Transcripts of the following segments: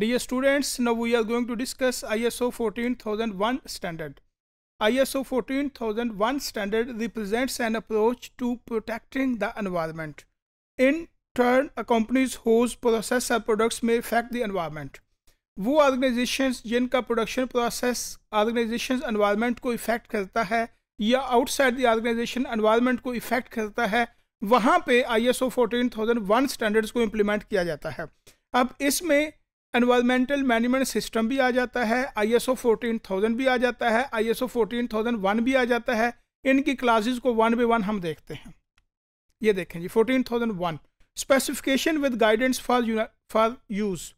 Dear students, now we are going to discuss ISO 14001 standard. ISO 14001 standard represents an approach to protecting the environment. In turn, a company's whose process or products may affect the environment. वो organisations जिनका production process organisation environment को effect करता है या outside the organisation environment को effect करता है वहाँ पे आईएसओ 14001 स्टैंडर्ड्स को इम्प्लीमेंट किया जाता है अब इसमें एनवायरमेंटल मैनेजमेंट सिस्टम भी आ जाता है आई एस भी आ जाता है आई एस भी आ जाता है इनकी क्लासेस को वन बाई वन हम देखते हैं ये देखें जी fourteen thousand one specification with guidance for for use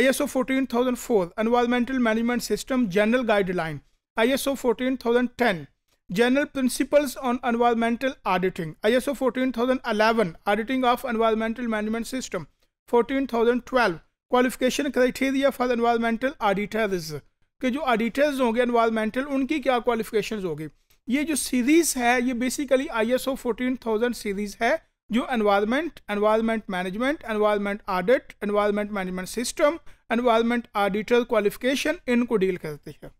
I S O fourteen thousand four environmental management system general guideline I S O fourteen thousand ten general principles on environmental auditing I S O fourteen thousand eleven auditing of environmental management system fourteen thousand twelve qualification criteria for environmental auditors के जो auditors होंगे environmental उनकी क्या qualification होगी ये जो series है ये basically I S O fourteen thousand series है जो environment environment management environment audit environment management system environment auditor qualification इनको डील करती है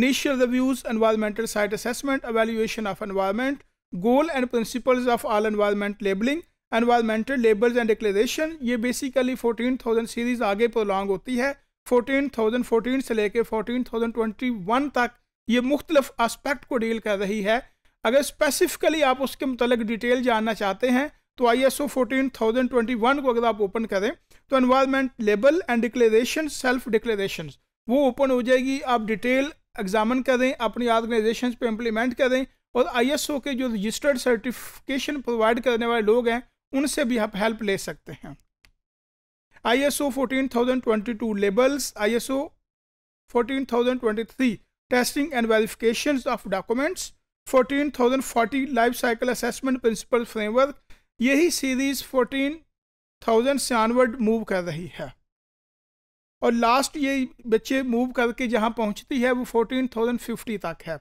initial reviews environmental site assessment evaluation of environment goal and principles of all environment labelling environmental labels and declaration ये basically fourteen thousand series आगे prolong होती है fourteen thousand fourteen से लेकर fourteen thousand twenty one तक ये मुख्तलिफ़ aspect को डील कर रही है अगर स्पेसिफिकली आप उसके मतलब डिटेल जानना चाहते हैं तो I S O fourteen thousand twenty one को अगर आप ओपन करें तो environment label and declaration self declaration वो ओपन हो जाएगी आप डिटेल एग्जामिन करें अपनी ऑर्गेनाइजेशन पर इम्प्लीमेंट करें और आई एस ओ के जो रजिस्टर्ड सर्टिफिकेशन प्रोवाइड करने वाले लोग हैं उनसे भी आप हेल्प ले सकते हैं I S O fourteen thousand twenty two labels I S O fourteen thousand twenty three testing and verification of documents fourteen thousand forty life cycle assessment principle framework यही सीरीज फोर्टीन थाउजेंड से onward move कर रही है और last ये बच्चे move करके जहाँ पहुँचती है वो फोर्टीन थाउजेंड फिफ्टी तक है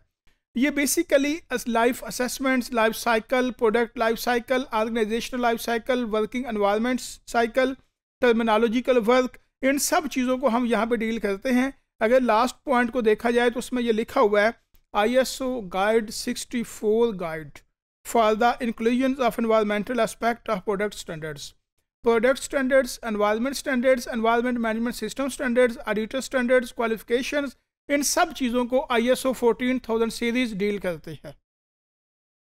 ये basically life assessments life cycle product life cycle organisational life cycle working environment cycle terminological work इन सब चीज़ों को हम यहाँ पे डील करते हैं अगर लास्ट पॉइंट को देखा जाए तो उसमें ये लिखा हुआ है I S O guide sixty four guide for the inclusion of environmental aspect of product standards product standards environment standards environment management system standards auditor standards qualifications इन सब चीज़ों को I S O fourteen thousand series deal करती है